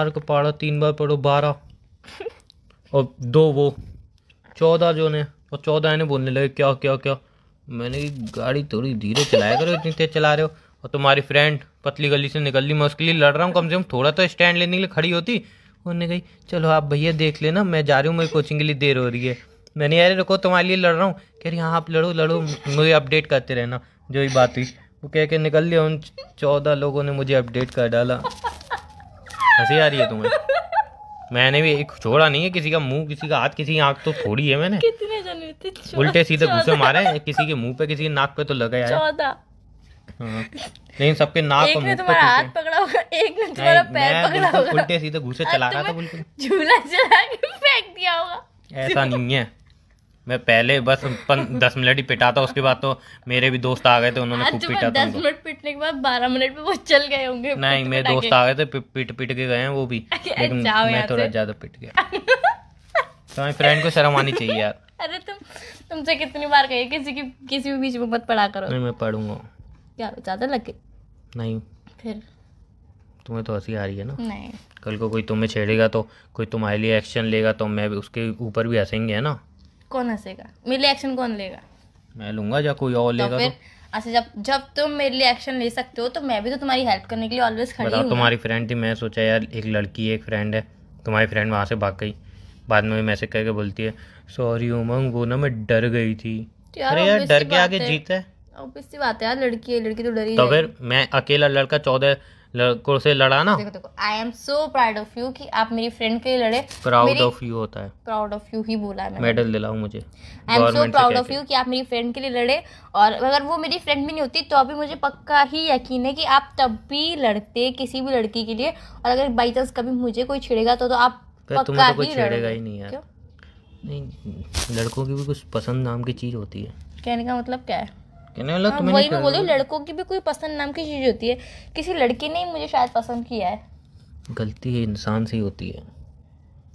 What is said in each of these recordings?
चार को पाड़ा तीन बार पढ़ो बारह और दो वो चौदह जो ने और चौदह ने बोलने लगे क्या क्या क्या मैंने गाड़ी थोड़ी धीरे चलाया करो इतनी तेज चला रहे हो और तुम्हारी फ्रेंड पतली गली से निकल ली मैं उसके लिए लड़ रहा हूँ कम से कम थोड़ा तो स्टैंड लेने के लिए खड़ी होती उन्होंने कही चलो आप भैया देख लेना मैं जा रही हूँ मेरी कोचिंग के लिए देर हो रही है मैंने यार रुको तुम्हारे लिए लड़ रहा हूँ कह रही हाँ आप लड़ो लड़ो मुझे अपडेट करते रहना जो ही बात हुई वो कह के निकल लिया उन चौदह लोगों ने मुझे अपडेट कर डाला हंसी आ रही है तुम्हें मैंने भी एक छोड़ा नहीं है किसी का मुंह किसी का हाथ किसी की आंख तो थोड़ी है मैंने कितने जने थे उल्टे सीधे घुसे मारे हैं किसी के मुंह पे किसी के नाक पे तो लगा है चौदह हाँ। लेकिन सबके नाक एक ने तुम्हारा हाथ पकड़ा होगा एक ने तुम्हारा पैर पकड़ा होगा उल्टे सीधे घुसे चला रहा था बिल्कुल झूला चला के फेंक दिया होगा ऐसा नहीं है मैं पहले बस पन, दस मिनट ही पिटा था उसके बाद तो मेरे भी दोस्त आ गए थे उन्होंने खूब अच्छा, पिटा था दस मिनट पिटने के बाद बारह मिनट में वो चल गए होंगे नहीं मेरे दोस्त आ गए थे पिट पिट के गए हैं वो भी अच्छा, लेकिन अच्छा, मैं थोड़ा ज्यादा पिट गया तुम्हारी तो फ्रेंड को शर्म आनी चाहिए यार अरे तुम तुमसे कितनी बार कही किसी की किसी भी बीच में मत पढ़ा करो नहीं मैं पढ़ूंगा क्या ज्यादा लगे नहीं फिर तुम्हें तो हंसी आ रही है ना नहीं कल को कोई तुम्हें छेड़ेगा तो कोई तुम्हारे लिए एक्शन लेगा तो मैं भी उसके ऊपर भी हंसेंगे है ना कौन हंसेगा मेरे लिए एक्शन कौन लेगा मैं लूंगा या कोई और तो लेगा तो फिर अच्छा जब जब तुम मेरे लिए एक्शन ले सकते हो तो मैं भी तो तुम्हारी हेल्प करने के लिए ऑलवेज खड़ी हूं तुम्हारी फ्रेंड थी मैं सोचा यार एक लड़की एक फ्रेंड है तुम्हारी फ्रेंड वहां से भाग गई बाद में मैसेज करके बोलती है सॉरी उमंग वो ना मैं डर गई थी तो अरे यार डर के आगे जीता है ऑब्वियस सी बात है यार लड़की है लड़की तो डरी तो फिर मैं अकेला लड़का चौदह लड़कों से लड़ा ना I am so proud of you कि आप मेरी फ्रेंड के लिए लड़े प्राउड ऑफ यू होता है प्राउड ऑफ यू ही बोला है मेडल दिलाओ मुझे I am so proud of you कि आप मेरी फ्रेंड के लिए लड़े और अगर वो मेरी फ्रेंड भी नहीं होती तो अभी मुझे पक्का ही यकीन है कि आप तब भी लड़ते किसी भी लड़की के लिए और अगर बाई चांस कभी मुझे कोई छेड़ेगा तो, तो आप तो पक्का ही छेड़ेगा ही नहीं यार नहीं लड़कों की भी कुछ पसंद नाम की चीज़ होती है कहने का मतलब क्या है मैंने बोला हाँ, तुम्हें वही मैं बोली लड़कों की भी कोई पसंद नाम की चीज़ होती है किसी लड़की ने ही मुझे शायद पसंद किया है गलती है इंसान से ही होती है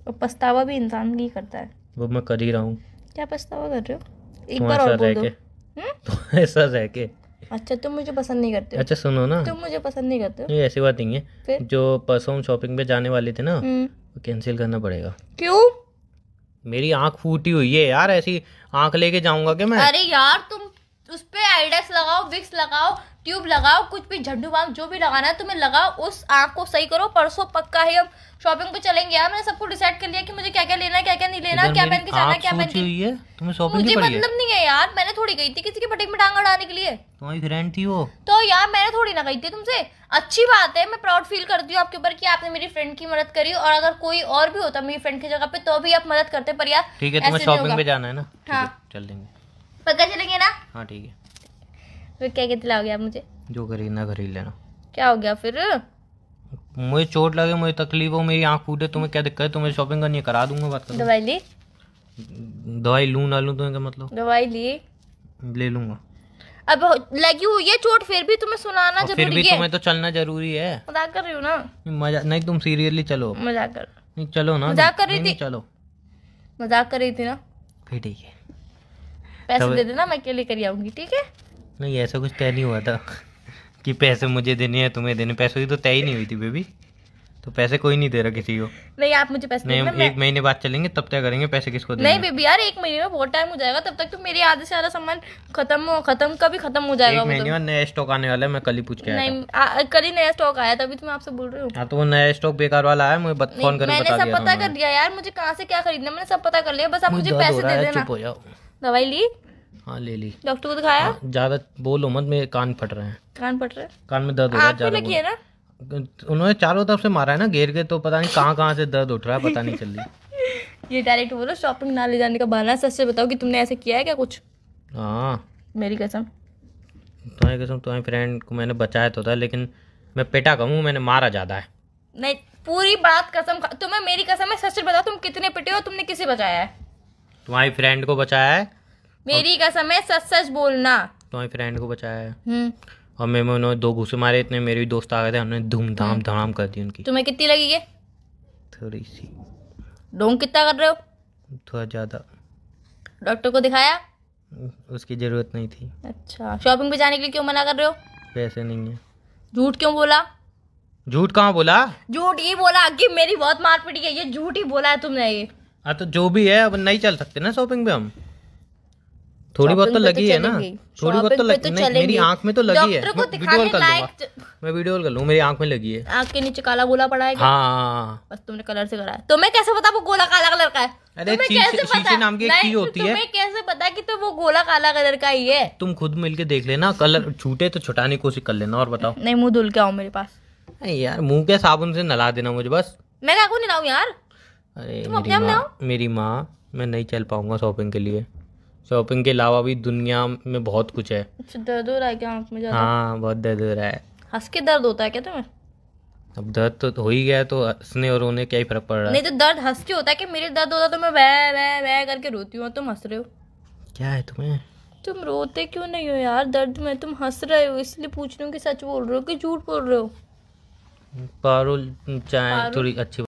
और पछतावा भी इंसान ही करता है वो मैं कर ही रहा हूँ क्या पछतावा कर रहे हो एक बार और बोल दो हम्म? ऐसा रह के अच्छा तुम मुझे पसंद नहीं करते अच्छा सुनो ना तुम मुझे पसंद नहीं करते नहीं ऐसी बात नहीं है फिर? जो परसों शॉपिंग पे जाने वाले थे ना हम्म। वो कैंसिल करना पड़ेगा क्यों मेरी आंख फूटी हुई है यार ऐसी आंख लेके जाऊंगा कि मैं अरे यार तुम उस पर आईडेक्स लगाओ विक्स लगाओ ट्यूब लगाओ कुछ भी झंडू बाम जो भी लगाना है तुम्हें लगाओ उस आँख को सही करो परसों पक्का ही हम शॉपिंग पे चलेंगे यार मैंने सबको डिसाइड कर लिया कि मुझे क्या क्या लेना है क्या क्या नहीं लेना क्या पहन के जाना क्या पहन के तुम्हें शॉपिंग मुझे मतलब नहीं है यार मैंने थोड़ी गई थी किसी के पटेक में टांग अड़ाने के लिए तुम्हारी फ्रेंड थी वो तो यार मैंने थोड़ी ना गई थी तुमसे अच्छी बात है मैं प्राउड फील करती हूँ आपके ऊपर की आपने मेरी फ्रेंड की मदद करी और अगर कोई और भी होता मेरी फ्रेंड की जगह पे तो भी आप मदद करते पर यार ठीक है तुम्हें शॉपिंग पे जाना है ना हाँ चल देंगे चलेंगे ना हाँ ठीक है फिर क्या क्या दिलाओगे आप मुझे जो खरीदना खरीद लेना क्या हो गया फिर मुझे चोट लगे मुझे तकलीफ हो मेरी आँख फूटे तुम्हें क्या दिक्कत है तुम्हें शॉपिंग करनी करा दूंगा बात दवाई ली दवाई लू ना लू तुम्हें तो क्या मतलब दवाई ली ले लूंगा अब लगी हुई है चोट फिर भी तुम्हें सुनाना जरूरी है फिर भी तुम्हें तो चलना जरूरी है मजाक कर रही हूँ ना मजाक नहीं तुम सीरियसली चलो मजाक कर नहीं चलो ना मजाक कर रही थी चलो मजाक कर रही थी ना फिर ठीक है पैसे दे देना मैं अकेले कर आऊंगी ठीक है नहीं ऐसा कुछ तय नहीं हुआ था कि पैसे मुझे देने हैं तुम्हें देने पैसों की तो तय ही नहीं हुई थी बेबी तो पैसे कोई नहीं दे रहा किसी को नहीं आप मुझे पैसे नहीं एक महीने बाद चलेंगे तब तक करेंगे पैसे किसको देंगे? नहीं बेबी यार एक महीने में बहुत टाइम हो जाएगा तब तक तो मेरी आधे से आधा सामान खत्म हो खत्म का भी खत्म हो जाएगा एक महीने मतलब। में नया स्टॉक आने वाला है मैं कल ही पूछ के नहीं कल ही नया स्टॉक आया तभी तो मैं आपसे बोल रही हूँ हाँ, तो वो नया स्टॉक बेकार वाला आया मुझे फोन मैंने सब पता कर दिया यार मुझे कहाँ से क्या खरीदना मैंने सब पता कर लिया बस आप मुझे पैसे दे देना दवाई ली हाँ ले ली डॉक्टर को दिखाया हाँ, ज्यादा बोलो मत मेरे कान फट रहे हैं कान फट रहे हैं कान में दर्द हो रहा है ना उन्होंने चारों तरफ से मारा है ना घेर के तो पता नहीं कहाँ कहाँ से दर्द उठ रहा है पता नहीं चल रही ये डायरेक्ट बोलो शॉपिंग ना ले जाने का बहाना सच से बताओ कि तुमने ऐसे किया है क्या कुछ हाँ मेरी कसम तुम्हारी कसम तुम्हारे फ्रेंड को मैंने बचाया तो था लेकिन मैं पेटा कहूँ मैंने मारा ज़्यादा है नहीं पूरी बात कसम तुम्हें मेरी कसम है सच से बताओ तुम कितने पिटे हो तुमने किसे बचाया है तुम्हारी फ्रेंड को बचाया है मेरी कसम है सच सच बोलना तुम्हारी फ्रेंड को बचाया है हम्म। और मैं में उन्होंने दो घुसे मारे इतने मेरे भी दोस्त आ गए थे हमने धूमधाम हम्म। धड़ाम कर दी उनकी तुम्हें कितनी लगी है थोड़ी सी डोंग कितना कर रहे हो थोड़ा ज़्यादा डॉक्टर को दिखाया उसकी ज़रूरत नहीं थी अच्छा शॉपिंग पे जाने के लिए क्यों मना कर रहे हो पैसे नहीं है झूठ क्यों बोला झूठ कहाँ बोला झूठ ये बोला कि मेरी बहुत मारपीट गई है ये झूठ ही बोला है तुमने ये हाँ तो जो भी है अब नहीं चल सकते ना शॉपिंग पे हम थोड़ी बहुत तो, तो लगी है ना थोड़ी बहुत तो लगी तो मेरी आंख में तो लगी है वीडियो कर लूंगा मैं वीडियो कर लूँ मेरी आंख में लगी है आंख के नीचे काला गोला पड़ा है हाँ बस तुमने कलर से करा तो मैं कैसे पता वो गोला काला कलर का है अरे शीशे नाम की एक चीज होती है कैसे पता कि तो वो गोला काला कलर का ही है तुम खुद मिलके देख लेना कलर छूटे तो छुटाने की कोशिश कर लेना और बताओ नहीं मुंह धुल के आओ मेरे पास यार मुंह के साबुन से नला देना मुझे बस मैं क्या को नहलाऊ यार अरे मेरी माँ मेरी माँ मैं नहीं चल पाऊंगा शॉपिंग के लिए शॉपिंग के अलावा भी दुनिया में बहुत कुछ है अच्छा, दर्द हो रहा है क्या आँख में ज़्यादा हाँ बहुत दर्द हो रहा है हंस के दर्द होता है क्या तुम्हें अब दर्द तो हो ही गया तो हंसने और रोने क्या ही फर्क पड़ रहा है नहीं तो दर्द हंस के होता है कि मेरे दर्द होता तो मैं वह वह वह करके रोती हूँ तुम हंस रहे हो क्या है तुम्हें तुम रोते क्यों नहीं हो यार दर्द में तुम हंस रहे हो इसलिए पूछ रही हूँ कि सच बोल रहे हो कि झूठ बोल रहे हो पारुल चाहे थोड़ी अच्छी